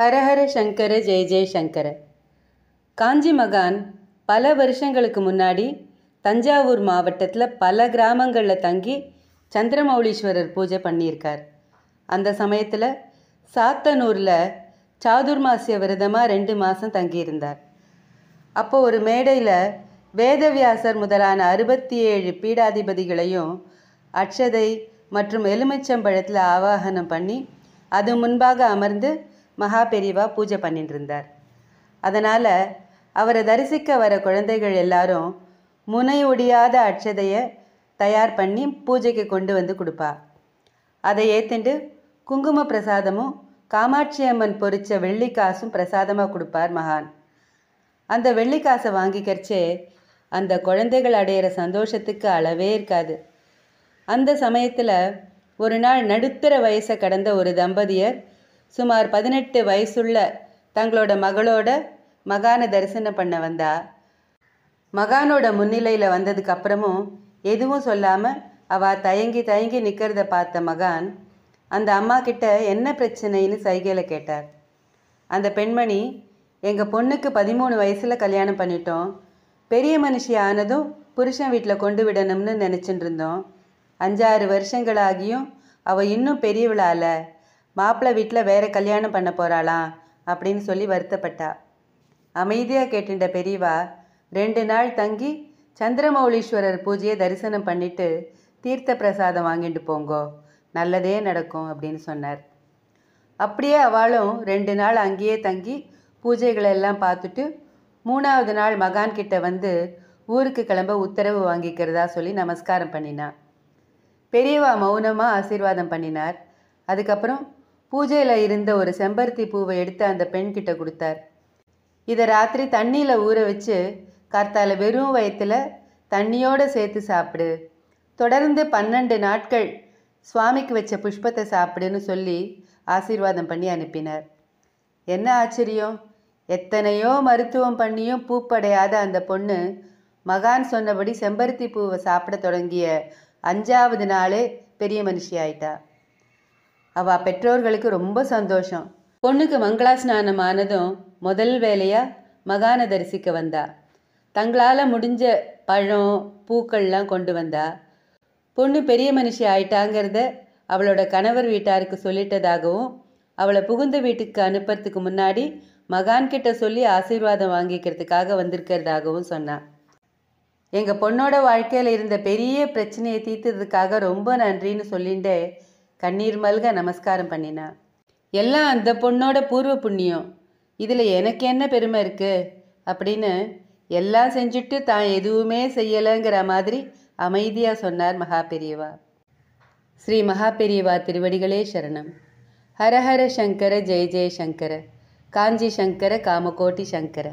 ஹரஹர சங்கர ஜெய ஜெயசங்கர காஞ்சி மகான் பல வருஷங்களுக்கு முன்னாடி தஞ்சாவூர் மாவட்டத்தில் பல கிராமங்களில் தங்கி சந்திரமௌலீஸ்வரர் பூஜை பண்ணியிருக்கார் அந்த சமயத்தில் சாத்தனூரில் சாதுர்மாசிய விரதமாக ரெண்டு மாதம் தங்கியிருந்தார் அப்போ ஒரு மேடையில் வேதவியாசர் முதலான அறுபத்தி ஏழு பீடாதிபதிகளையும் அட்சதை மற்றும் எலுமிச்சம்பழத்தில் ஆவாகனம் பண்ணி அது முன்பாக அமர்ந்து மகா பெரிவா பூஜை பண்ணிட்டு இருந்தார் அதனால் அவரை தரிசிக்க வர குழந்தைகள் எல்லாரும் முனை ஒடியாத அட்சதையை தயார் பண்ணி பூஜைக்கு கொண்டு வந்து கொடுப்பா அதை ஏத்துண்டு குங்கும பிரசாதமும் காமாட்சி அம்மன் பொறிச்ச வெள்ளிக்காசும் பிரசாதமாக கொடுப்பார் மகான் அந்த வெள்ளிக்காசை வாங்கிக்கிறச்சே அந்த குழந்தைகள் அடையிற சந்தோஷத்துக்கு அளவே இருக்காது அந்த சமயத்தில் ஒரு நாள் நடுத்தர வயசை கடந்த ஒரு தம்பதியர் சுமார் பதினெட்டு வயசுள்ள தங்களோட மகளோட மகானை தரிசனம் பண்ண வந்தா மகானோட முன்னிலையில் வந்ததுக்கு அப்புறமும் எதுவும் சொல்லாமல் அவள் தயங்கி தயங்கி நிற்கிறத பார்த்த மகான் அந்த அம்மா கிட்ட என்ன பிரச்சனைன்னு சைகையில் கேட்டார் அந்த பெண்மணி எங்கள் பொண்ணுக்கு பதிமூணு வயசில் கல்யாணம் பண்ணிட்டோம் பெரிய மனுஷி ஆனதும் புருஷன் வீட்டில் கொண்டு விடணும்னு நினச்சிட்டு இருந்தோம் அஞ்சாறு வருஷங்களாகியும் அவள் இன்னும் பெரியவளால் மாப்பிள்ளை வீட்டில் வேற கல்யாணம் பண்ண போகிறாளாம் அப்படின்னு சொல்லி வருத்தப்பட்டா அமைதியாக கேட்டுண்ட பெரியவா ரெண்டு நாள் தங்கி சந்திரமௌலீஸ்வரர் பூஜையை தரிசனம் பண்ணிட்டு தீர்த்த பிரசாதம் வாங்கிட்டு போங்கோ நல்லதே நடக்கும் அப்படின்னு சொன்னார் அப்படியே அவளும் ரெண்டு நாள் அங்கேயே தங்கி பூஜைகளை எல்லாம் பார்த்துட்டு மூணாவது நாள் மகான் கிட்ட வந்து ஊருக்கு கிளம்ப உத்தரவு வாங்கிக்கிறதா சொல்லி நமஸ்காரம் பண்ணினான் பெரியவா மௌனமாக ஆசீர்வாதம் பண்ணினார் அதுக்கப்புறம் பூஜையில் இருந்த ஒரு செம்பருத்தி பூவை எடுத்து அந்த பெண்கிட்ட கொடுத்தார் இதை ராத்திரி தண்ணியில் ஊற வச்சு கர்த்தால வெறும் வயத்தில் தண்ணியோடு சேர்த்து சாப்பிடு தொடர்ந்து பன்னெண்டு நாட்கள் சுவாமிக்கு வச்ச புஷ்பத்தை சாப்பிடுன்னு சொல்லி ஆசீர்வாதம் பண்ணி அனுப்பினார் என்ன ஆச்சரியம் எத்தனையோ மருத்துவம் பண்ணியும் பூப்படையாத அந்த பொண்ணு மகான் சொன்னபடி செம்பருத்தி பூவை சாப்பிட தொடங்கிய அஞ்சாவது நாளே பெரிய மனுஷி ஆயிட்டா அவள் பெற்றோர்களுக்கு ரொம்ப சந்தோஷம் பொண்ணுக்கு மங்களா ஸ்நானம் ஆனதும் முதல் வேலையாக மகான தரிசிக்க வந்தா தங்களால் முடிஞ்ச பழம் பூக்கள்லாம் கொண்டு வந்தா பொண்ணு பெரிய மனுஷி ஆயிட்டாங்கிறத அவளோட கணவர் வீட்டாருக்கு சொல்லிட்டதாகவும் அவளை புகுந்த வீட்டுக்கு அனுப்புறதுக்கு முன்னாடி மகான்கிட்ட சொல்லி ஆசீர்வாதம் வாங்கிக்கிறதுக்காக வந்திருக்கிறதாகவும் சொன்னான் எங்கள் பொண்ணோட வாழ்க்கையில் இருந்த பெரிய பிரச்சனையை தீர்த்ததுக்காக ரொம்ப நன்றின்னு சொல்லிட்டு கண்ணீர் மல்க நமஸ்காரம் பண்ணினா எல்லாம் அந்த பொண்ணோட பூர்வ புண்ணியம் இதில் எனக்கு என்ன பெருமை இருக்குது அப்படின்னு எல்லாம் செஞ்சுட்டு தான் எதுவுமே செய்யலைங்கிற மாதிரி அமைதியாக சொன்னார் மகா பெரியவா ஸ்ரீ மகா பெரியவா திருவடிகளே சரணம் ஹரஹர சங்கர ஜெய ஜெய சங்கர காஞ்சி சங்கர காமகோட்டி சங்கர